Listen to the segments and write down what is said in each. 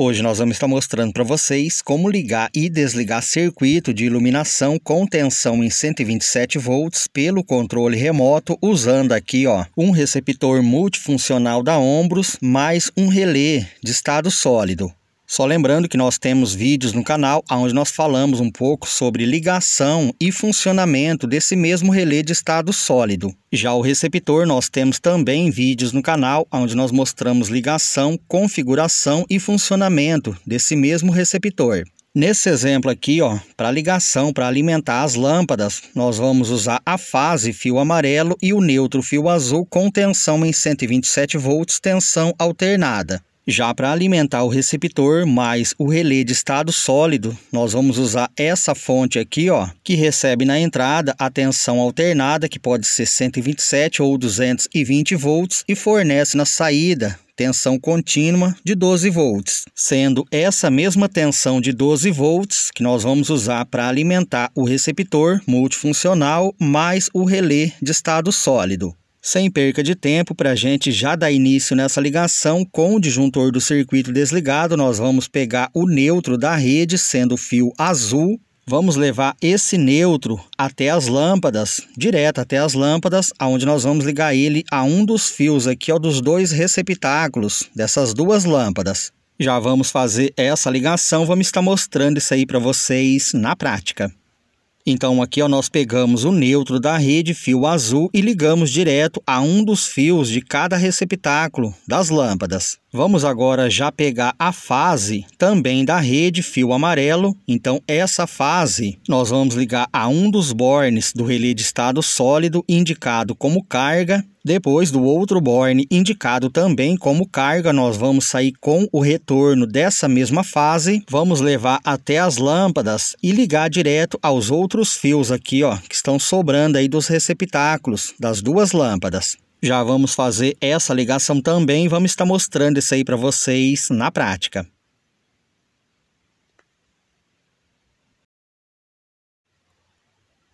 Hoje nós vamos estar mostrando para vocês como ligar e desligar circuito de iluminação com tensão em 127 volts pelo controle remoto usando aqui ó, um receptor multifuncional da Ombros mais um relé de estado sólido. Só lembrando que nós temos vídeos no canal onde nós falamos um pouco sobre ligação e funcionamento desse mesmo relé de estado sólido. Já o receptor, nós temos também vídeos no canal onde nós mostramos ligação, configuração e funcionamento desse mesmo receptor. Nesse exemplo aqui, ó, para ligação, para alimentar as lâmpadas, nós vamos usar a fase fio amarelo e o neutro fio azul com tensão em 127 volts, tensão alternada. Já para alimentar o receptor mais o relé de estado sólido, nós vamos usar essa fonte aqui, ó, que recebe na entrada a tensão alternada, que pode ser 127 ou 220 volts, e fornece na saída tensão contínua de 12 volts, sendo essa mesma tensão de 12 volts que nós vamos usar para alimentar o receptor multifuncional mais o relé de estado sólido. Sem perca de tempo, para a gente já dar início nessa ligação com o disjuntor do circuito desligado, nós vamos pegar o neutro da rede, sendo o fio azul. Vamos levar esse neutro até as lâmpadas, direto até as lâmpadas, aonde nós vamos ligar ele a um dos fios aqui, ó, dos dois receptáculos dessas duas lâmpadas. Já vamos fazer essa ligação, vamos estar mostrando isso aí para vocês na prática. Então aqui ó, nós pegamos o neutro da rede, fio azul, e ligamos direto a um dos fios de cada receptáculo das lâmpadas. Vamos agora já pegar a fase também da rede, fio amarelo. Então essa fase nós vamos ligar a um dos bornes do relé de estado sólido, indicado como carga, depois do outro borne, indicado também como carga, nós vamos sair com o retorno dessa mesma fase, vamos levar até as lâmpadas e ligar direto aos outros fios aqui, ó, que estão sobrando aí dos receptáculos das duas lâmpadas. Já vamos fazer essa ligação também, vamos estar mostrando isso aí para vocês na prática.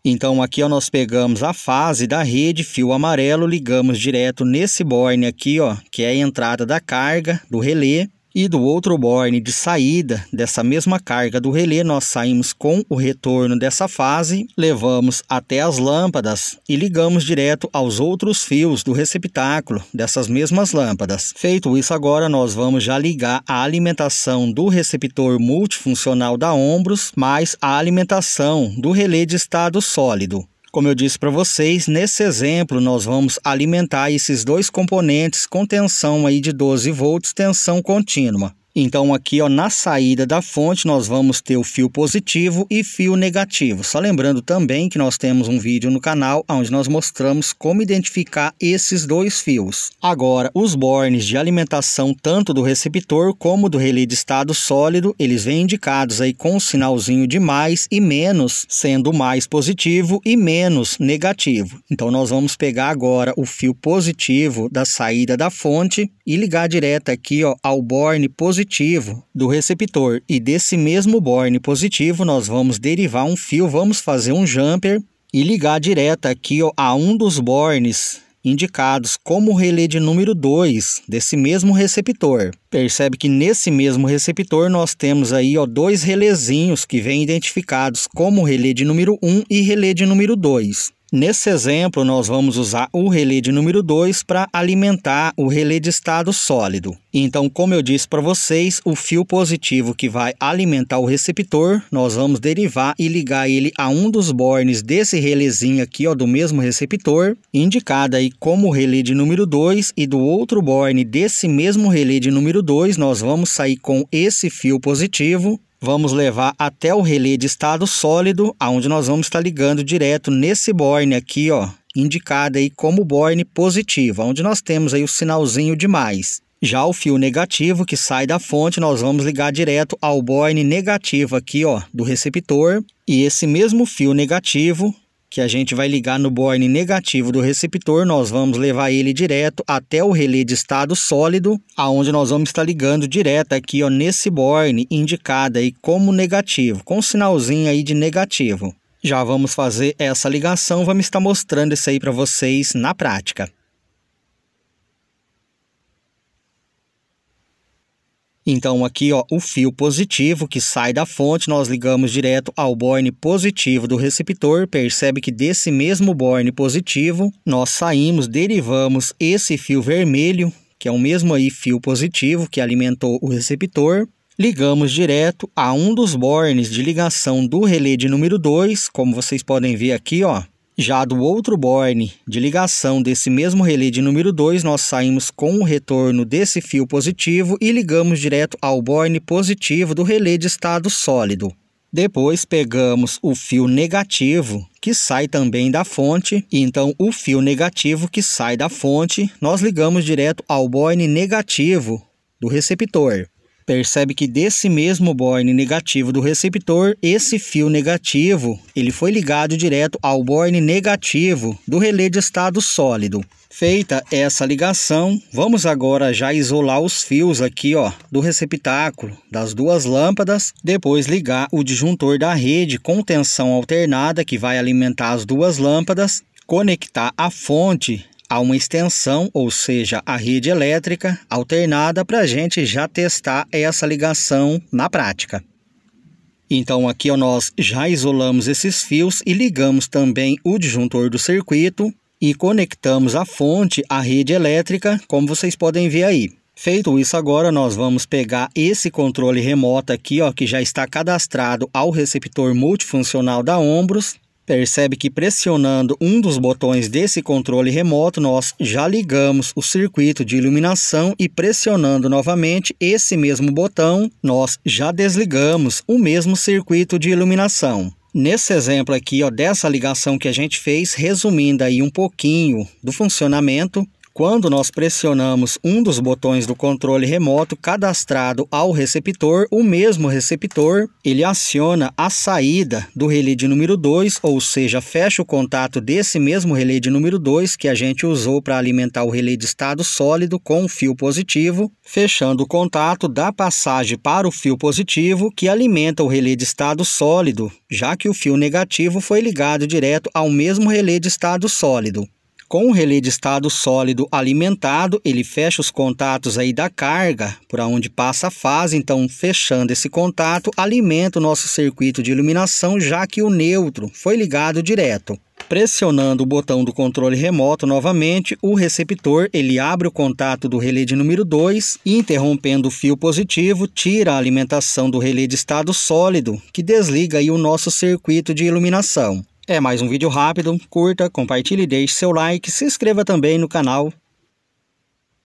Então aqui ó, nós pegamos a fase da rede, fio amarelo, ligamos direto nesse borne aqui, ó, que é a entrada da carga do relé. E do outro borne de saída dessa mesma carga do relé, nós saímos com o retorno dessa fase, levamos até as lâmpadas e ligamos direto aos outros fios do receptáculo dessas mesmas lâmpadas. Feito isso agora, nós vamos já ligar a alimentação do receptor multifuncional da ombros mais a alimentação do relé de estado sólido. Como eu disse para vocês, nesse exemplo nós vamos alimentar esses dois componentes com tensão aí de 12 volts, tensão contínua. Então aqui ó, na saída da fonte nós vamos ter o fio positivo e fio negativo. Só lembrando também que nós temos um vídeo no canal onde nós mostramos como identificar esses dois fios. Agora os bornes de alimentação tanto do receptor como do relé de estado sólido, eles vêm indicados aí com o um sinalzinho de mais e menos, sendo mais positivo e menos negativo. Então nós vamos pegar agora o fio positivo da saída da fonte e ligar direto aqui ó, ao borne positivo positivo do receptor e desse mesmo borne positivo nós vamos derivar um fio, vamos fazer um jumper e ligar direto aqui ó, a um dos bornes indicados como relé de número 2 desse mesmo receptor. Percebe que nesse mesmo receptor nós temos aí ó, dois relezinhos que vêm identificados como relé de número 1 um e relé de número 2. Nesse exemplo, nós vamos usar o relé de número 2 para alimentar o relé de estado sólido. Então, como eu disse para vocês, o fio positivo que vai alimentar o receptor, nós vamos derivar e ligar ele a um dos bornes desse relézinho aqui, ó, do mesmo receptor, indicado aí como relé de número 2 e do outro borne desse mesmo relé de número 2, nós vamos sair com esse fio positivo vamos levar até o relé de estado sólido, aonde nós vamos estar ligando direto nesse borne aqui, ó, indicado aí como borne positivo, onde nós temos aí o sinalzinho de mais. Já o fio negativo que sai da fonte, nós vamos ligar direto ao borne negativo aqui, ó, do receptor. E esse mesmo fio negativo que a gente vai ligar no borne negativo do receptor, nós vamos levar ele direto até o relé de estado sólido, aonde nós vamos estar ligando direto aqui ó, nesse borne indicado aí como negativo, com um sinalzinho aí de negativo. Já vamos fazer essa ligação, vamos estar mostrando isso aí para vocês na prática. Então aqui ó, o fio positivo que sai da fonte, nós ligamos direto ao borne positivo do receptor, percebe que desse mesmo borne positivo, nós saímos, derivamos esse fio vermelho, que é o mesmo aí fio positivo que alimentou o receptor, ligamos direto a um dos bornes de ligação do relé de número 2, como vocês podem ver aqui, ó, já do outro borne de ligação desse mesmo relé de número 2, nós saímos com o retorno desse fio positivo e ligamos direto ao borne positivo do relé de estado sólido. Depois pegamos o fio negativo, que sai também da fonte, e então o fio negativo que sai da fonte, nós ligamos direto ao borne negativo do receptor percebe que desse mesmo borne negativo do receptor, esse fio negativo, ele foi ligado direto ao borne negativo do relé de estado sólido. Feita essa ligação, vamos agora já isolar os fios aqui, ó, do receptáculo das duas lâmpadas, depois ligar o disjuntor da rede com tensão alternada que vai alimentar as duas lâmpadas, conectar a fonte a uma extensão, ou seja, a rede elétrica alternada para a gente já testar essa ligação na prática. Então aqui nós já isolamos esses fios e ligamos também o disjuntor do circuito e conectamos a fonte à rede elétrica, como vocês podem ver aí. Feito isso agora, nós vamos pegar esse controle remoto aqui, ó, que já está cadastrado ao receptor multifuncional da Ombros Percebe que pressionando um dos botões desse controle remoto, nós já ligamos o circuito de iluminação e pressionando novamente esse mesmo botão, nós já desligamos o mesmo circuito de iluminação. Nesse exemplo aqui, ó, dessa ligação que a gente fez, resumindo aí um pouquinho do funcionamento, quando nós pressionamos um dos botões do controle remoto cadastrado ao receptor, o mesmo receptor, ele aciona a saída do relé de número 2, ou seja, fecha o contato desse mesmo relé de número 2 que a gente usou para alimentar o relé de estado sólido com o fio positivo, fechando o contato da passagem para o fio positivo que alimenta o relé de estado sólido, já que o fio negativo foi ligado direto ao mesmo relé de estado sólido com o relé de estado sólido alimentado, ele fecha os contatos aí da carga, por onde passa a fase, então fechando esse contato, alimenta o nosso circuito de iluminação, já que o neutro foi ligado direto. Pressionando o botão do controle remoto novamente, o receptor ele abre o contato do relé de número 2 e, interrompendo o fio positivo, tira a alimentação do relé de estado sólido, que desliga aí o nosso circuito de iluminação. É mais um vídeo rápido, curta, compartilhe, deixe seu like, se inscreva também no canal